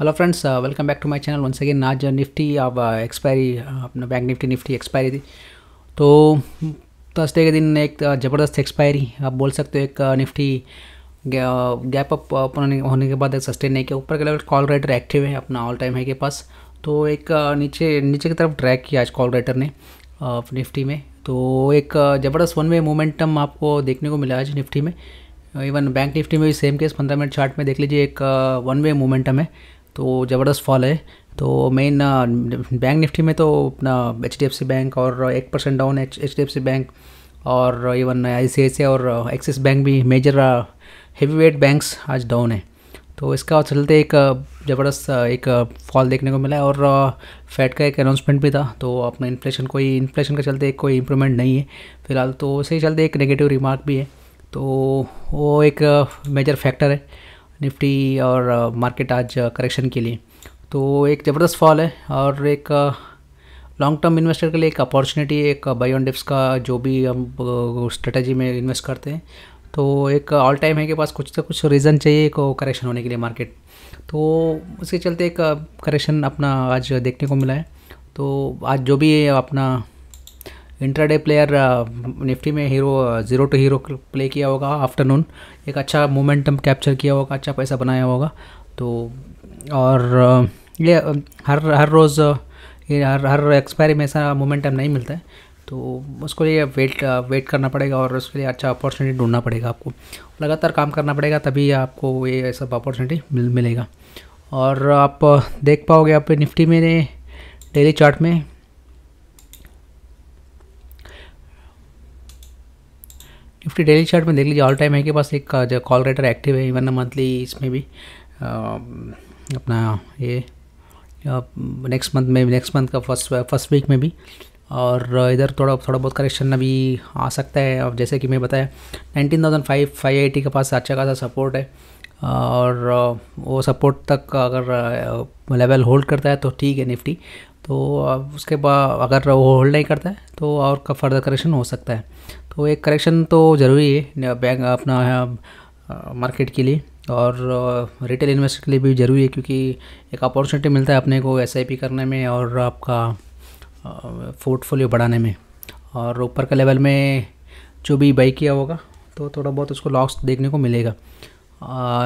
hello friends welcome back to my channel once again आज Nifty अब expiry uh, uh, अपना bank Nifty Nifty expiry थी तो Thursday के दिन एक uh, ज़बरदस्त एक्सपायरी आप बोल सकते हो एक निफ्टी गैप अप होने के बाद एक सस्टेन नहीं किया ऊपर के लेवल कॉल राइटर एक्टिव है अपना ऑल टाइम है के पास तो एक नीचे नीचे की तरफ ट्रैक किया आज कॉल राइटर ने निफ्टी में तो एक ज़बरदस्त वन वे मोमेंटम आपको देखने को मिला आज निफ्टी में इवन बैंक निफ्टी में भी सेम केस पंद्रह मिनट चार्ट में देख लीजिए एक वन वे मोमेंटम है तो ज़बरदस्त फॉल है तो मेन बैंक निफ्टी में तो अपना H D F C bank और एक percent down H H D F C bank और even I C I C और एक्सिस बैंक भी मेजर हेवी वेट बैंक्स आज डाउन है तो इसका चलते एक ज़बरदस्त एक फॉल देखने को मिला है और फैट का एक अनाउंसमेंट भी था तो अपना इन्फ्लेशन कोई इन्फ्लेशन के चलते कोई इम्प्रूवमेंट नहीं है फिलहाल तो उसी चलते एक नेगेटिव रिमार्क भी है तो वो एक मेजर फैक्टर है निफ्टी और मार्केट आज करेक्शन के लिए तो एक ज़बरदस्त फॉल है और एक लॉन्ग टर्म इन्वेस्टर के लिए एक अपॉर्चुनिटी एक बाई ऑन डिप्स का जो भी हम स्ट्रेटजी में इन्वेस्ट करते हैं तो एक ऑल टाइम है के पास कुछ ना तो कुछ रीज़न चाहिए एक करेक्शन होने के लिए मार्केट तो उसके चलते एक करेक्शन अपना आज देखने को मिला है तो आज जो भी अपना इंट्राडे प्लेयर निफ्टी में hero zero to hero play किया होगा आफ्टरनून एक अच्छा मोमेंटम कैप्चर किया होगा अच्छा पैसा बनाया होगा तो और uh, um, uh, ये हर हर रोज़ ये हर हर एक्सपायरी में ऐसा मोमेंटम नहीं मिलता है तो उसको लिए वेट वेट uh, करना पड़ेगा और उसके लिए अच्छा अपॉर्चुनिटी ढूंढना पड़ेगा आपको लगातार काम करना पड़ेगा तभी आपको ये सब अपॉर्चुनिटी मिल, मिलेगा और आप देख पाओगे आप निफ्टी में डेली चार्ट में निफ्टी डेली चार्ट में देख लीजिए ऑल टाइम है के पास एक जो कॉल रेटर एक्टिव है इवन मंथली इसमें भी आ, um, अपना ये नेक्स्ट मंथ में नेक्स्ट मंथ का फर्स्ट फर्स्ट वीक में भी और इधर थोड़ा थोड़ा बहुत करेक्शन अभी आ सकता है और जैसे कि मैं बताया nineteen thousand five five eighty के पास अच्छा खासा सपोर्ट है और uh, वो सपोर्ट तक अगर लेवल uh, होल्ड करता है तो ठीक है निफ्टी तो उसके बाद अगर वो होल्ड नहीं करता है तो और का फर्दर करेक्शन हो सकता है तो एक करेक्शन तो ज़रूरी है बैंक अपना मार्केट के लिए और रिटेल इन्वेस्टर के लिए भी ज़रूरी है क्योंकि एक अपॉर्चुनिटी मिलता है अपने को एस करने में और आपका पोर्टफोलियो बढ़ाने में और ऊपर के लेवल में जो भी बाई किया होगा तो थोड़ा बहुत उसको लॉस देखने को मिलेगा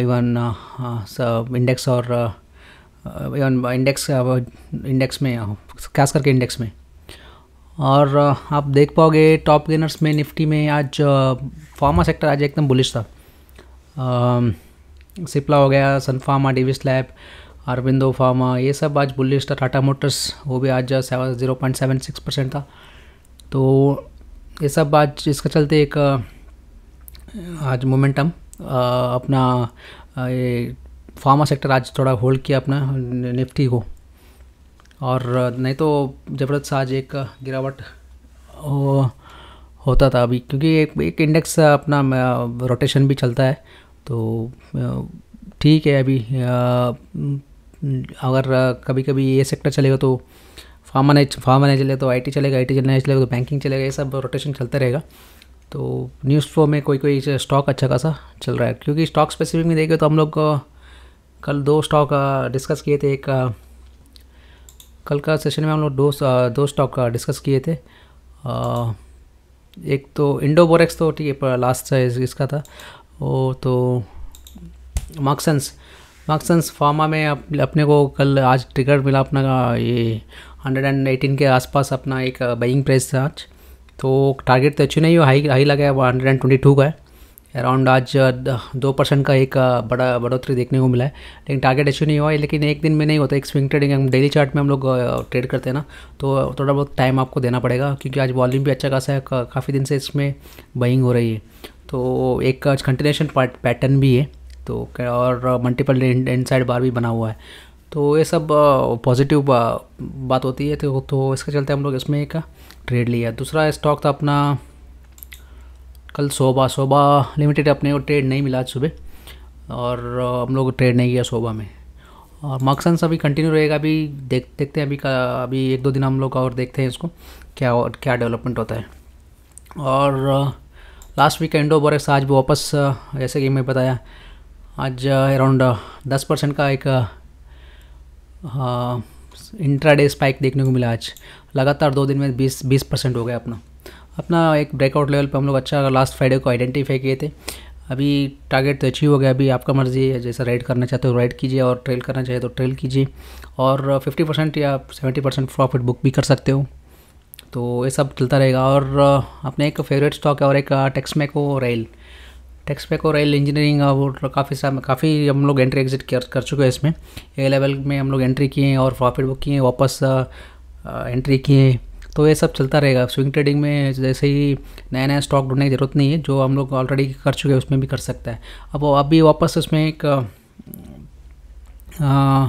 इवन सब इंडेक्स और इवन इंडेक्स इंडेक्स में खास करके इंडेक्स में और आप देख पाओगे टॉप गेनर्स में निफ्टी में आज फार्मा सेक्टर आज एकदम बुलिश था सिप्ला हो गया Sun Pharma Divi's lab Aurobindo pharma ये सब आज बुलिश था टाटा मोटर्स वो भी आज zero point seven six percent था तो ये सब आज इसके चलते एक आज मोमेंटम अपना ये फार्मा सेक्टर आज थोड़ा होल्ड किया अपना निफ्टी को और नहीं तो ज़बरदस्त आज एक गिरावट हो, होता था अभी क्योंकि एक एक इंडेक्स अपना रोटेशन भी चलता है तो ठीक है अभी अगर कभी कभी ये सेक्टर चलेगा तो फार्मा नहीं फार्मा नहीं चलेगा तो आईटी चलेगा आईटी चलना चलेगा तो बैंकिंग चलेगा ये सब रोटेशन चलता रहेगा तो न्यूज़ फ्लो में कोई कोई स्टॉक अच्छा खासा चल रहा है क्योंकि स्टॉक स्पेसिफिक में देखें तो हम लोग कल दो स्टॉक डिस्कस किए थे एक कल का सेशन में हम लोग दो दो स्टॉक डिस्कस किए थे आ, एक तो इंडो बोरेक्स तो ठीक है लास्ट साइज इसका था वो तो मार्क्सन्स मार्क्सन्स फार्मा में अप, अपने को कल आज टिकट मिला अपना ये हंड्रेड एंड एटीन के आसपास अपना एक बाइंग प्राइस था आज तो टारगेट तो अच्छी नहीं हो हाई हाई लगा है वो हंड्रेड एंड ट्वेंटी टू का है अराउंड आज दो परसेंट का एक बड़ा बढ़ोतरी देखने को मिला है लेकिन टारगेट अच्छी नहीं हुआ है लेकिन एक दिन में नहीं होता एक स्विंग ट्रेडिंग हम डेली चार्ट में हम लोग ट्रेड करते हैं ना तो थोड़ा बहुत टाइम आपको देना पड़ेगा क्योंकि आज वॉल्यूम भी अच्छा खासा है काफ़ी दिन से इसमें बइंग हो रही है तो एक कंटिन्यूशन पैटर्न भी है तो और मल्टीपल इन साइड बार भी बना हुआ है तो ये सब पॉजिटिव बात होती है तो, तो इसके चलते हम लोग इसमें एक ट्रेड लिया दूसरा स्टॉक था अपना कल शोभा शोभा लिमिटेड अपने को ट्रेड नहीं मिला आज सुबह और हम लोग ट्रेड नहीं किया शोभा में और मक्सन्स अभी कंटिन्यू रहेगा अभी देख देखते हैं अभी का अभी एक दो दिन हम लोग और देखते हैं इसको क्या क्या डेवलपमेंट होता है और last week and Indo Borax आज भी वापस जैसे कि मैं बताया आज अराउंड दस परसेंट का एक इंट्राडे स्पाइक देखने को मिला आज लगातार दो दिन में बीस बीस परसेंट हो गया अपना अपना एक ब्रेकआउट लेवल पे हम लोग अच्छा लास्ट फ्राइडे को आइडेंटिफाई किए थे अभी टारगेट तो अचीव हो गया अभी आपका मर्जी है जैसा राइड करना चाहते हो राइड कीजिए और ट्रेल करना चाहिए तो ट्रेल कीजिए और फिफ्टी परसेंट या सेवेंटी परसेंट प्रॉफिट बुक भी कर सकते हो तो ये सब चलता रहेगा और अपने एक फेवरेट स्टॉक है और एक Texmaco rail Texmaco rail engineering और काफ़ी सा काफ़ी हम लोग एंट्री एग्जिट कर कर चुके हैं इसमें ए लेवल में हम लोग एंट्री किए हैं और प्रॉफिट बुक किए हैं वापस एंट्री किए तो ये सब चलता रहेगा स्विंग ट्रेडिंग में जैसे ही नया नया स्टॉक ढूंढने की ज़रूरत नहीं है जो हम लोग ऑलरेडी कर चुके हैं उसमें भी कर सकता है अब अभी वापस उसमें एक आ,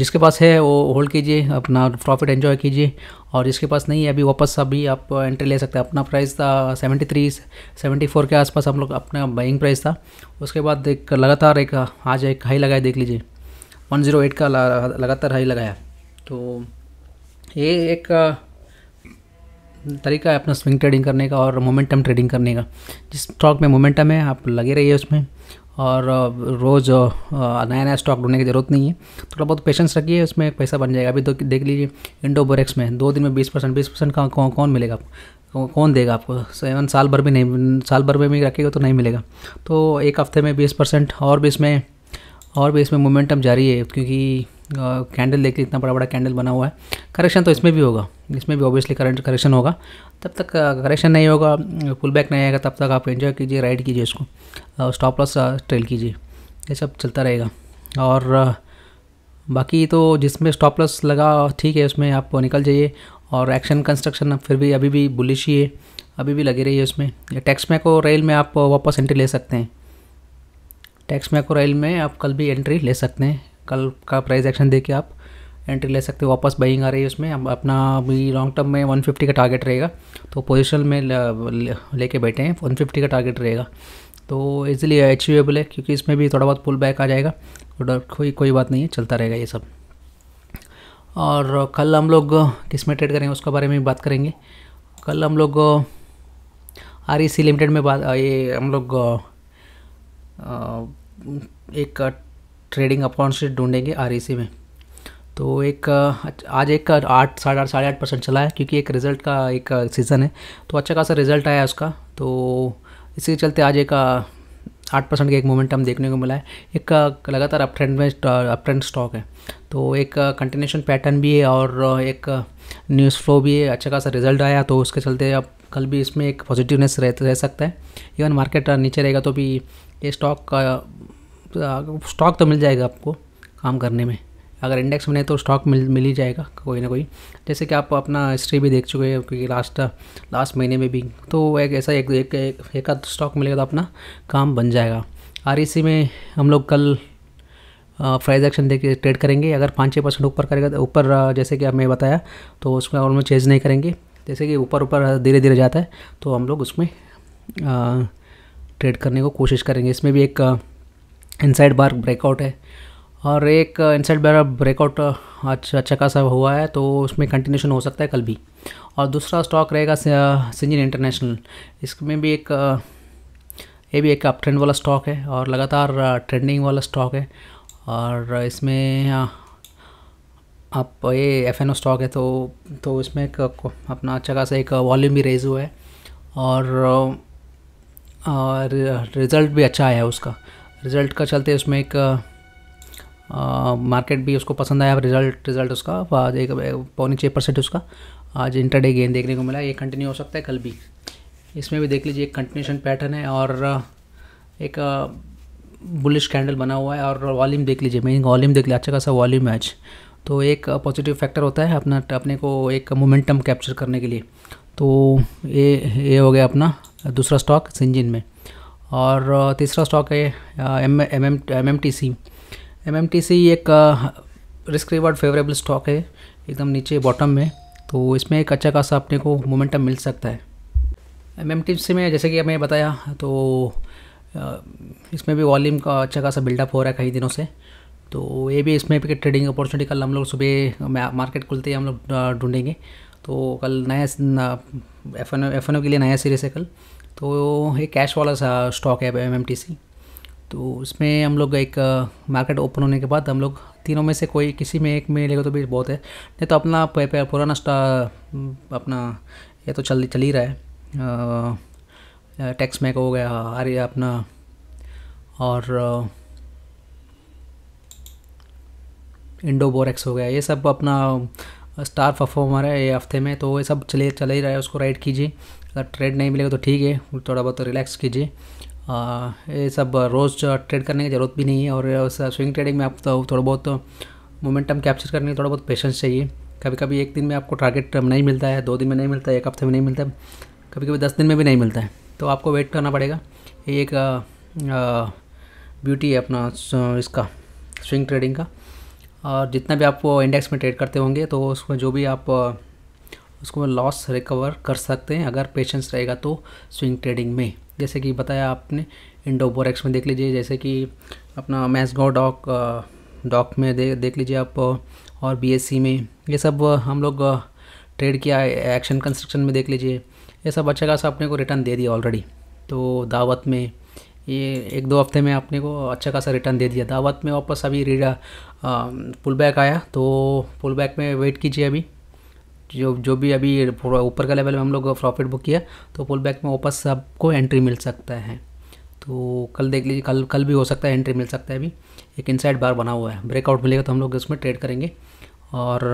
जिसके पास है वो होल्ड कीजिए अपना प्रॉफिट एंजॉय कीजिए और जिसके पास नहीं है अभी वापस अभी आप एंट्री ले सकते हैं अपना प्राइस था सेवेंटी थ्री सेवेंटी फोर के आसपास हम लोग अपना बाइंग प्राइस था उसके बाद एक लगातार एक आज एक हाई लगाया देख लीजिए वन जीरो एट का लगातार हाई लगाया तो ये एक तरीका है अपना स्विंग ट्रेडिंग करने का और मोमेंटम ट्रेडिंग करने का जिस स्टॉक में मोमेंटम है आप लगे रहिए उसमें और रोज़ नया नया स्टॉक ढूंढने की ज़रूरत नहीं है थोड़ा बहुत पेशेंस रखिए उसमें पैसा बन जाएगा अभी तो देख लीजिए इंडो बोरेक्स में दो दिन में बीस परसेंट बीस परसेंट का कौन कौन मिलेगा आपको कौन देगा आपको सेवन साल भर भी नहीं साल भर में भी रखेगा तो नहीं मिलेगा तो एक हफ्ते में बीस परसेंट और भी इसमें और भी इसमें मोमेंटम जारी है क्योंकि कैंडल देख इतना बड़ा बड़ा कैंडल बना हुआ है करेक्शन तो इसमें भी होगा इसमें भी ऑब्वियसली करंट करेक्शन होगा तब तक करेक्शन नहीं होगा पुल बैक नहीं आएगा तब तक आप एंजॉय कीजिए राइड कीजिए इसको स्टॉप लॉस ट्रेल कीजिए ये सब चलता रहेगा और बाकी तो जिसमें स्टॉप लॉस लगा ठीक है उसमें आप निकल जाइए और एक्शन कंस्ट्रक्शन फिर भी अभी भी बुलिश ही है अभी भी लगी रही है उसमें टैक्स मैको रेल में आप वापस एंट्री ले सकते हैं टैक्स मैको रेल में आप कल भी एंट्री ले सकते हैं कल का प्राइस एक्शन देके आप एंट्री ले सकते हो वापस बाइंग आ रही है उसमें अब अपना अभी लॉन्ग टर्म में 150 का टारगेट रहेगा तो पोजिशन में लेके बैठे हैं वन का टारगेट रहेगा तो इजीली अचीवेबल है क्योंकि इसमें भी थोड़ा बहुत पुल बैक आ जाएगा तो कोई कोई बात नहीं है चलता रहेगा ये सब और कल हम लोग किस में ट्रेड करेंगे उसके बारे में भी बात करेंगे कल हम लोग आर लिमिटेड e में बात ये हम लोग एक ट्रेडिंग अपॉर्चुनिटी ढूंढेंगे आर e में तो एक आज एक आठ साढ़े आठ साढ़े आठ परसेंट चला है क्योंकि एक रिज़ल्ट का एक सीज़न है तो अच्छा खासा रिज़ल्ट आया उसका तो इसी चलते आज एक आठ परसेंट का एक मोमेंट हम देखने को मिला है एक लगातार अप ट्रेंड में अप ट्रेंड स्टॉक है तो एक कंटिन्यूशन पैटर्न भी है और एक न्यूज़ फ्लो भी है अच्छा खासा रिजल्ट आया तो उसके चलते अब कल भी इसमें एक पॉजिटिवनेस रह रह सकता है इवन मार्केट नीचे रहेगा तो भी ये स्टॉक स्टॉक तो मिल जाएगा आपको काम करने में अगर इंडेक्स में नहीं तो स्टॉक मिल मिल ही जाएगा कोई ना कोई जैसे कि आप अपना हिस्ट्री भी देख चुके हैं क्योंकि लास्ट लास्ट महीने में भी तो एक ऐसा एक एक एक, एक आध स्टॉक मिलेगा तो अपना काम बन जाएगा आर e में हम लोग कल प्राइस एक्शन देख ट्रेड करेंगे अगर पाँच छः परसेंट ऊपर करेगा तो ऊपर जैसे कि आपने बताया तो उसमें हम चेंज नहीं करेंगे जैसे कि ऊपर ऊपर धीरे धीरे जाता है तो हम लोग उसमें ट्रेड करने को कोशिश करेंगे इसमें भी एक इनसाइड बार ब्रेकआउट है और एक इनसाइड बार ब्रेकआउट आज अच्छा खासा हुआ है तो उसमें कंटिन्यूशन हो सकता है कल भी और दूसरा स्टॉक रहेगा सिंजिन इंटरनेशनल इसमें भी एक ये भी एक अप ट्रेंड वाला स्टॉक है और लगातार ट्रेंडिंग वाला स्टॉक है और इसमें आप ये एफ स्टॉक है तो तो इसमें एक अपना अच्छा खासा एक वॉल्यूम भी रेज हुआ है और, और रिज़ल्ट भी अच्छा आया है उसका रिज़ल्ट का चलते उसमें एक मार्केट भी उसको पसंद आया रिज़ल्ट रिज़ल्ट उसका आज एक पौने छः परसेंट उसका आज इंटरडे गेन देखने को मिला ये कंटिन्यू हो सकता है कल भी इसमें भी देख लीजिए एक कंटिन्यूशन पैटर्न है और एक बुलिश कैंडल बना हुआ है और वॉल्यूम देख लीजिए मेन वॉल्यूम देख लीजिए अच्छा खासा वॉल्यूम है आज तो एक पॉजिटिव फैक्टर होता है अपना अपने को एक मोमेंटम कैप्चर करने के लिए तो ये ये हो गया अपना दूसरा स्टॉक सिंजिन में और तीसरा स्टॉक है M M M M T C M M T C एक रिस्क रिवार्ड फेवरेबल स्टॉक है एकदम नीचे बॉटम में तो इसमें एक अच्छा खासा अपने को मोमेंटम मिल सकता है एम एम टी सी में जैसे कि हमें बताया तो इसमें भी वॉल्यूम का अच्छा खासा बिल्डअप हो रहा है कई दिनों से तो ये भी इसमें भी ट्रेडिंग अपॉर्चुनिटी कल हम लोग सुबह मार्केट खुलते ही हम लोग ढूंढेंगे तो कल नया एफ एन एफ एन के लिए नया सीरीज है कल तो ये कैश वाला सा स्टॉक है एम एम टी सी तो उसमें हम लोग एक मार्केट ओपन होने के बाद हम लोग तीनों में से कोई किसी में एक में लेगा तो भी बहुत है नहीं तो अपना पुराना स्टा अपना ये तो चल चल ही रहा है टैक्स मैक हो गया अरे अपना और इंडो बोरेक्स हो गया ये सब अपना स्टार परफॉर्मर है ये हफ्ते में तो ये सब चले चले ही रहा है उसको राइड कीजिए अगर ट्रेड नहीं मिलेगा तो ठीक है थोड़ा बहुत रिलैक्स कीजिए ये सब रोज़ ट्रेड करने की ज़रूरत भी नहीं है और स्विंग ट्रेडिंग में आप तो थोड़ा बहुत मोमेंटम कैप्चर करने में थोड़ा बहुत पेशेंस चाहिए कभी कभी एक दिन में आपको टारगेट नहीं मिलता है दो दिन में नहीं मिलता है एक हफ्ते में नहीं मिलता है कभी कभी दस दिन में भी नहीं मिलता है तो आपको वेट करना पड़ेगा ये एक ब्यूटी है अपना इसका स्विंग ट्रेडिंग का और जितना भी आप इंडेक्स में ट्रेड करते होंगे तो उसमें जो भी आप उसको लॉस रिकवर कर सकते हैं अगर पेशेंस रहेगा तो स्विंग ट्रेडिंग में जैसे कि बताया आपने इंडो बोरेक्स में देख लीजिए जैसे कि अपना मैसगो डॉक डॉक में दे देख लीजिए आप और बी e में ये सब हम लोग ट्रेड किया एक्शन कंस्ट्रक्शन में देख लीजिए ये सब अच्छा खासा अपने को रिटर्न दे दिया ऑलरेडी तो दावत में ये एक दो हफ्ते में अपने को अच्छा खासा रिटर्न दे दिया दावत में वापस अभी रीडा पुल बैक आया तो पुल बैक में वेट कीजिए अभी जो जो भी अभी ऊपर का लेवल में हम लोग प्रॉफिट बुक किया तो पुल बैक में वापस आपको एंट्री मिल सकता है तो कल देख लीजिए कल कल भी हो सकता है एंट्री मिल सकता है अभी एक इनसाइड बार बना हुआ है ब्रेकआउट मिलेगा तो हम लोग उसमें ट्रेड करेंगे और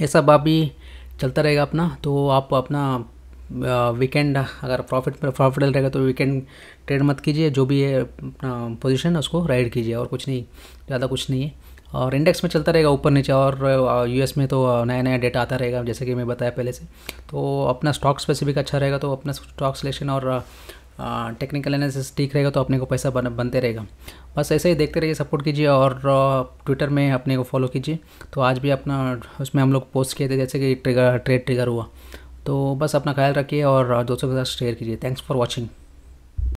ये सब अभी चलता रहेगा अपना तो आप अपना वीकेंड अगर प्रॉफिट प्रॉफिटल रहेगा तो वीकेंड ट्रेड मत कीजिए जो भी है अपना पोजिशन उसको राइड कीजिए और कुछ नहीं ज़्यादा कुछ नहीं है और इंडेक्स में चलता रहेगा ऊपर नीचे और यूएस में तो नया नया डेटा आता रहेगा जैसे कि मैं बताया पहले से तो अपना स्टॉक स्पेसिफिक अच्छा रहेगा तो अपना स्टॉक सिलेक्शन और टेक्निकल एनालिसिस ठीक रहेगा तो अपने को पैसा बन बनते रहेगा बस ऐसे ही देखते रहिए सपोर्ट कीजिए और ट्विटर में अपने को फॉलो कीजिए तो आज भी अपना उसमें हम लोग पोस्ट किए थे जैसे कि ट्रिगर ट्रेड ट्रिगर हुआ तो बस अपना ख्याल रखिए और दोस्तों के साथ शेयर कीजिए थैंक्स फॉर वॉचिंग